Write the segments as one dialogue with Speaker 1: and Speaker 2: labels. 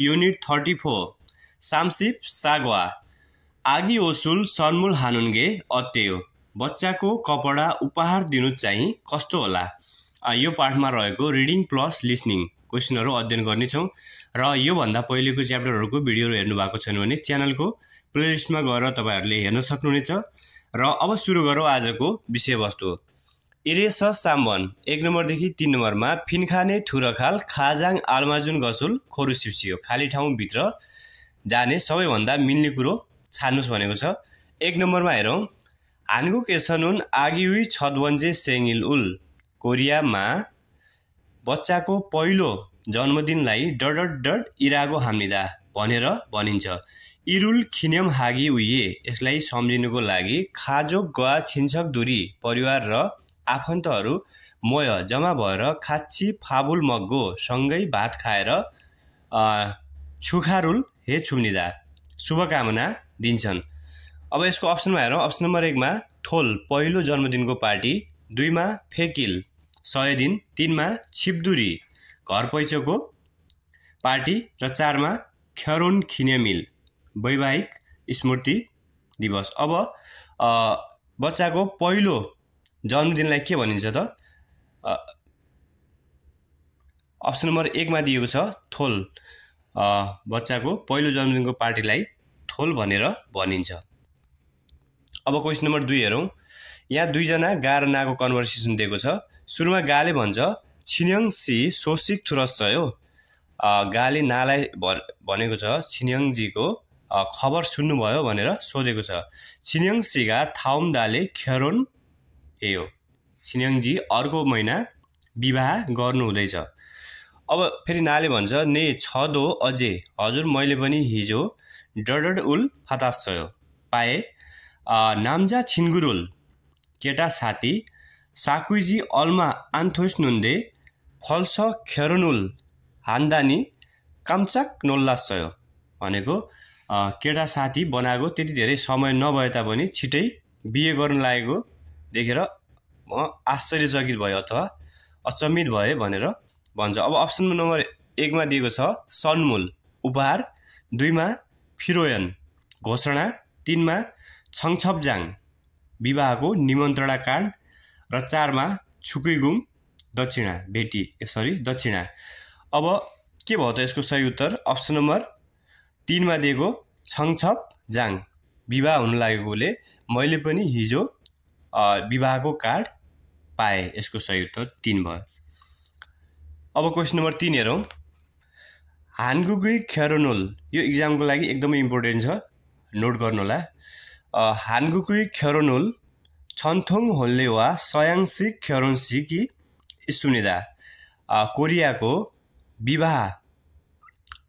Speaker 1: unit thirty four सामसिप सागवा आगी ओसुल सन्मुल हानुन्गे अत्यो बच्चाको कपडा उपहार दिनु चाहिँ कस्तो होला यो पाठमा रहेको रिडिङ प्लस लिसनिङ क्वेसनहरू अध्ययन गर्नेछौँ र योभन्दा पहिलेको च्याप्टरहरूको भिडियोहरू हेर्नु भएको छैन भने च्यानलको प्लेलिस्टमा गएर तपाईँहरूले हेर्न सक्नुहुनेछ र अब सुरु गरौँ आजको विषयवस्तु इरेस साम्बन एक नम्बरदेखि तिन नम्बरमा फिनखाने थुरखाल खाजाङ आलमाजुन गसुल खोरु सिउसियो खाली ठाउँभित्र जाने सबैभन्दा मिल्ने कुरो छान्नुहोस् भनेको छ एक नम्बरमा हेरौँ हानगुक एसनुन आगिउी छदवन्जे सेङ्गिल उल कोरियामा बच्चाको पहिलो जन्मदिनलाई डडट डड इरागो हामिदा भनेर भनिन्छ इरुल खिन्यम हागी उहि यसलाई सम्झिनुको लागि खाजो गुवा छिन्छक दुरी परिवार र आफन्तहरू मोय जम्मा भएर खाची फाबुल मग्गो सँगै भात खाएर छुखारुल हे छुम्निदा शुभकामना दिन्छन् अब यसको अप्सनमा हेरौँ अप्सन नम्बर एकमा थोल पहिलो जन्मदिनको पार्टी दुईमा फेकिल सय दिन तिनमा छिपदुरी घर पैचोको पार्टी र चारमा खरोन खिनेमिल वैवाहिक स्मृति दिवस अब बच्चाको पहिलो जन्मदिनलाई के भनिन्छ त अप्सन नम्बर एकमा दिएको छ थोल बच्चाको पहिलो जन्मदिनको पार्टीलाई थोल भनेर भनिन्छ अब क्वेसन नम्बर दुई हेरौँ यहाँ दुईजना गा र नाको कन्भर्सेसन दिएको छ सुरुमा गाले भन्छ छिन्याङसी सोसिक थुरस हो गाले नालाई भनेको छ छिन्याङजीको खबर सुन्नुभयो भनेर सोधेको छ थाउम दाले खेरोन ए हो छिन्याङजी अर्को महिना विवाह गर्नुहुँदैछ अब फेरि नाले भन्छ ने छ दो अझै हजुर मैले पनि हिजो डडड उल फतास छयो पाएँ नाम्जा छिन्गुरुल केटा साथी साकुजी अल्मा आन्थोस नुन्दे फल्स खेरोनुल हान्दानी कामचाक नोल्लास छयो भनेको केटा साथी बनाएको त्यति धेरै समय नभए तापनि छिटै बिहे गर्न लागेको देखेर म आश्चर्यचकित भएँ अथवा अचम्मित भएँ भनेर भन्छ अब अप्सन नम्बर एकमा दिएको छ सन्मूल उपहार दुईमा फिरोयन घोषणा तिनमा छङछपजाङ विवाहको निमन्त्रणा कार्ड र चारमा छुकुइगुम दक्षिणा भेटी सरी दक्षिणा अब के भयो त यसको सही उत्तर अप्सन नम्बर तिनमा दिएको छङछप जाङ विवाह हुन लागेकोले मैले पनि हिजो विवाहको कार्ड पाएँ यसको सही उत्तर तिन भयो अब क्वेसन नम्बर तिन हेरौँ हानगुगुई ख्यारोनोल यो इक्जामको लागि एकदमै इम्पोर्टेन्ट छ नोट गर्नु होला हानगुकुई ख्यारोनोल छन्थोङ होल्ले वा सयाङसी ख्यारोन्सी कि सुनिदा कोरियाको विवाह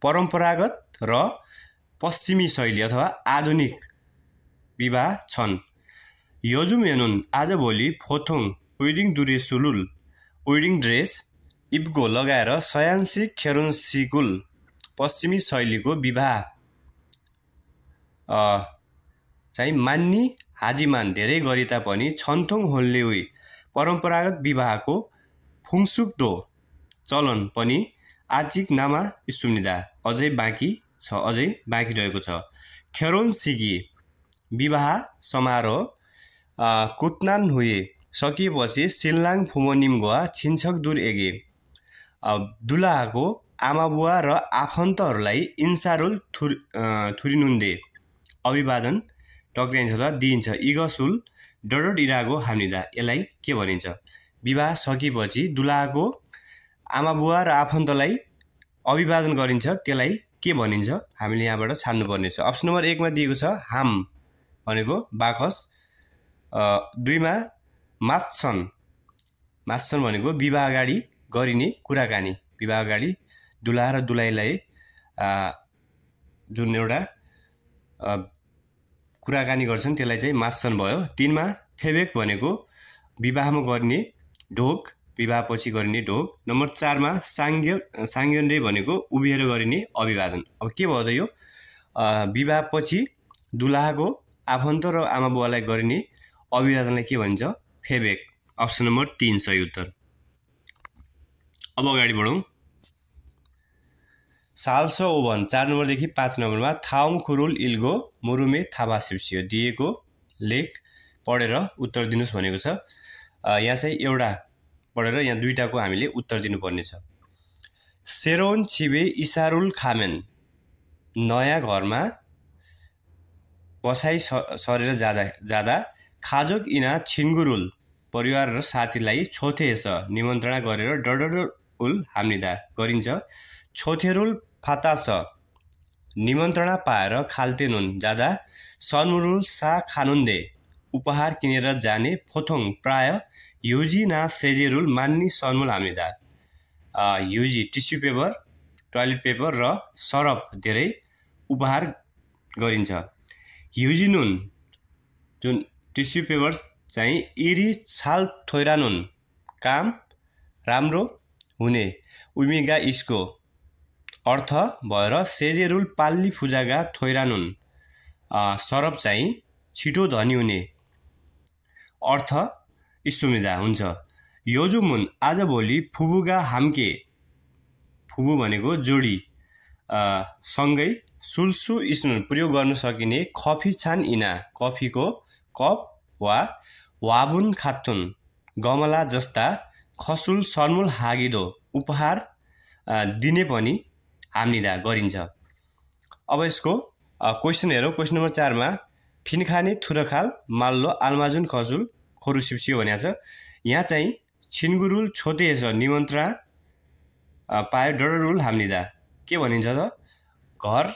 Speaker 1: परम्परागत र पश्चिमी शैली अथवा आधुनिक विवाह छन् योजुम यनुन आजभोलि फोथोङ वेडिङ दुरे सुलुल वेडिङ ड्रेस इब्गो लगाएर सयान्सी सिगुल पश्चिमी शैलीको विवाह चाहिँ मान्नी हाजिमान धेरै गरी तापनि छन्थोङ होल्ले उयो परम्परागत विवाहको फुङसुक्दो चलन पनि आचिक नामा सुनिदा अझै बाँकी छ अझै बाँकी रहेको छ खेरोन सिगी विवाह समारोह कुतनान हुए सकिएपछि सिल्लाङ छिन्छक दुर एगे दुलाहाको आमाबुवा र आफन्तहरूलाई इन्सारुल थुर थुरिनुन्दे अभिवादन टक्राइन्छ र दिइन्छ इगसुल डडोड इरागो हानिदा यसलाई के भनिन्छ विवाह सकिएपछि दुलाहाको आमाबुवा र आफन्तलाई अभिवादन गरिन्छ त्यसलाई के भनिन्छ हामीले यहाँबाट छान्नुपर्नेछ अप्सन नम्बर एकमा दिएको छ हाम भनेको बाकस दुईमा मात्छन् मात्छन् भनेको विवाह अगाडि गरिने कुराकानी विवाह अगाडि दुला र दुलाईलाई जुन एउटा कुराकानी गर्छन् त्यसलाई चाहिँ मात्छन् भयो तिनमा फेबेक भनेको विवाहमा गर्ने ढोक विवाहपछि गरिने ढोक नम्बर चारमा साङ्ग्य साङ्गे भनेको उभिएर गरिने अभिवादन अब के भयो त यो विवाहपछि दुलाहको आफन्त र आमा बुवालाई गरिने अभिवादनलाई के भनिन्छ फेबेक अप्सन नम्बर तिन सही उत्तर अब अगाडि बढौँ साल्स ओभन चार नम्बरदेखि पाँच नम्बरमा थाङ खुरुल इल्गो मुरुमे थापा सिप्सियो दिएको लेख पढेर उत्तर दिनुहोस् भनेको छ यहाँ चाहिँ एउटा पढेर यहाँ दुईवटाको हामीले उत्तर दिनुपर्नेछ सेरोन छिबे इसारुल खामेन नयाँ घरमा बसाइ सरेर जाँदा जाँदा खाजोक इना छिङ्गुरुल परिवार र साथीलाई छोथेस निमन्त्रणा गरेर डडरुल हामीदा गरिन्छ छोथेरुल फातास निमन्त्रणा पाएर नुन जाँदा सनुरुल सा खानुन्दे उपहार किनेर जाने फोथोङ प्राय युजी ना सेजेरुल मान्नी सनुल हाम्लिँदा युजी टिस्यु पेपर टोइलेट पेपर र सरप धेरै उपहार गरिन्छ युजिनुन जुन टिस्यु पेपर चाहिँ इरी छाल थोइरानुन काम राम्रो हुने उमेगा इसको अर्थ भएर सेजेरुल पाल्ली फुजागा थोइरानुन सरप चाहिँ छिटो धनी हुने अर्थ इसुमिदा हुन्छ योजुमुन आजभोलि फुबुगा हाम्के फुबु भनेको जोडी सँगै सुल्सु इस्नुन प्रयोग गर्न सकिने कफी छान इना कफीको कप वा वाबुन खातुन गमला जस्ता खसुल सर्मुल हागिदो उपहार दिने पनि हामीदा गरिन्छ अब यसको क्वेसन हेरौँ क्वेसन नम्बर चारमा फिनखाने थुरखाल माल्लो आल्माजुन खसुल खोरु सिप्सियो भनेको छ यहाँ चाहिँ छिनगुरुल छ निमन्त्रणा पायो डररुल हाम्निदा के भनिन्छ त घर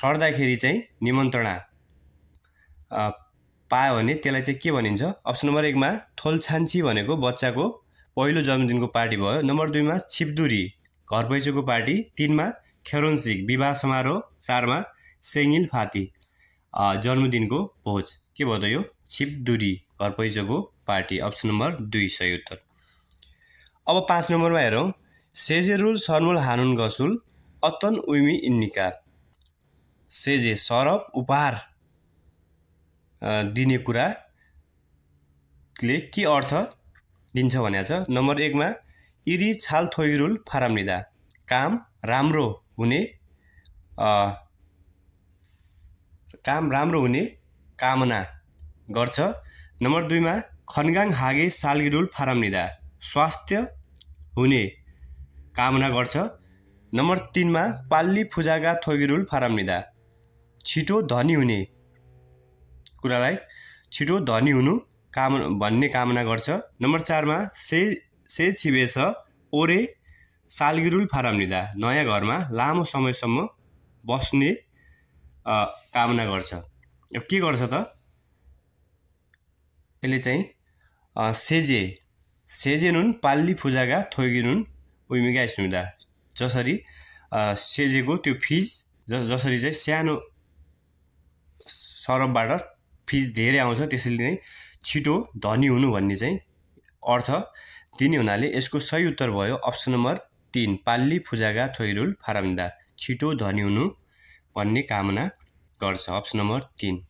Speaker 1: सर्दाखेरि चाहिँ निमन्त्रणा पायो भने त्यसलाई चाहिँ के भनिन्छ अप्सन नम्बर एकमा थोलछान्ची भनेको बच्चाको पहिलो जन्मदिनको पार्टी भयो नम्बर दुईमा छिपदुरी घर पैँचोको पार्टी तिनमा खेरोन्सिक विवाह समारोह चारमा सेङ्गिल फाती जन्मदिनको भोज के भयो त यो छिपदुरी घर पैचोको पार्टी अप्सन नम्बर दुई सही उत्तर अब पाँच नम्बरमा हेरौँ सेजेरुल सर्मुल हानुन गसुल अतन उमी इन्निका सेजे सरप उपहार दिने कुराले के अर्थ दिन्छ भने छ नम्बर एकमा इरी छाल थोइरुल लिँदा काम राम्रो हुने काम राम्रो हुने कामना गर्छ नम्बर दुईमा खनगाङ हागे सालगिरुल लिँदा स्वास्थ्य हुने कामना गर्छ नम्बर तिनमा पाल्ली फुजागा थोगिरुल लिँदा छिटो धनी हुने कुरालाई छिटो धनी हुनु काम भन्ने कामना गर्छ नम्बर चारमा से से छिबेछ ओरे सालगिरुल लिँदा नयाँ घरमा लामो समयसम्म बस्ने कामना गर्छ के गर्छ त यसले चाहिँ सेजे सेजे नुन पाल्ली फुजागा नुन उमिका सुमिदा जसरी सेजेको त्यो फिज जसरी चाहिँ सानो सरबबाट फिज धेरै आउँछ त्यसैले नै छिटो धनी हुनु भन्ने चाहिँ अर्थ दिने हुनाले यसको सही उत्तर भयो अप्सन नम्बर तिन पाल्ली फुजागा थोइरुल फारामिन्दा छिटो धनी हुनु भन्ने कामना गर्छ अप्सन नम्बर तिन